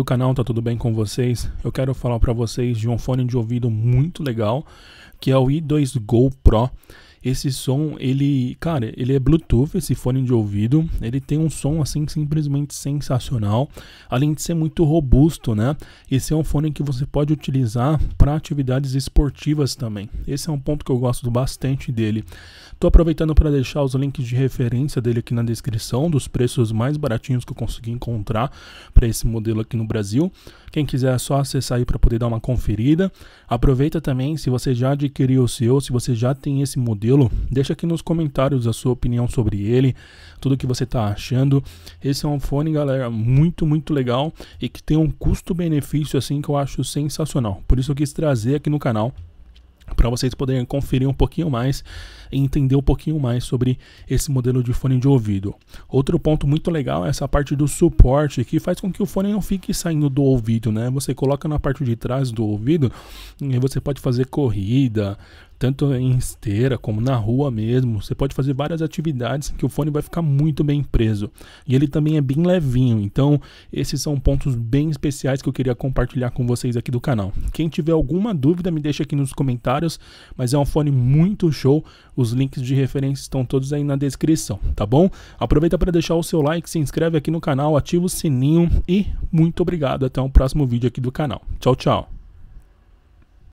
do canal, tá tudo bem com vocês? Eu quero falar para vocês de um fone de ouvido muito legal, que é o i2 Go Pro. Esse som, ele, cara, ele é Bluetooth, esse fone de ouvido, ele tem um som assim simplesmente sensacional, além de ser muito robusto, né? Esse é um fone que você pode utilizar para atividades esportivas também. Esse é um ponto que eu gosto bastante dele. Tô aproveitando para deixar os links de referência dele aqui na descrição, dos preços mais baratinhos que eu consegui encontrar para esse modelo aqui no Brasil. Quem quiser é só acessar aí para poder dar uma conferida. Aproveita também se você já adquiriu o seu, se você já tem esse modelo tranquilo. Deixa aqui nos comentários a sua opinião sobre ele, tudo que você está achando. Esse é um fone, galera, muito, muito legal e que tem um custo-benefício assim que eu acho sensacional. Por isso eu quis trazer aqui no canal para vocês poderem conferir um pouquinho mais e entender um pouquinho mais sobre esse modelo de fone de ouvido. Outro ponto muito legal é essa parte do suporte que faz com que o fone não fique saindo do ouvido, né? Você coloca na parte de trás do ouvido e você pode fazer corrida, tanto em esteira como na rua mesmo. Você pode fazer várias atividades que o fone vai ficar muito bem preso. E ele também é bem levinho, então esses são pontos bem especiais que eu queria compartilhar com vocês aqui do canal. Quem tiver alguma dúvida, me deixa aqui nos comentários, mas é um fone muito show. Os links de referência estão todos aí na descrição, tá bom? Aproveita para deixar o seu like, se inscreve aqui no canal, ativa o sininho e muito obrigado. Até o próximo vídeo aqui do canal. Tchau, tchau.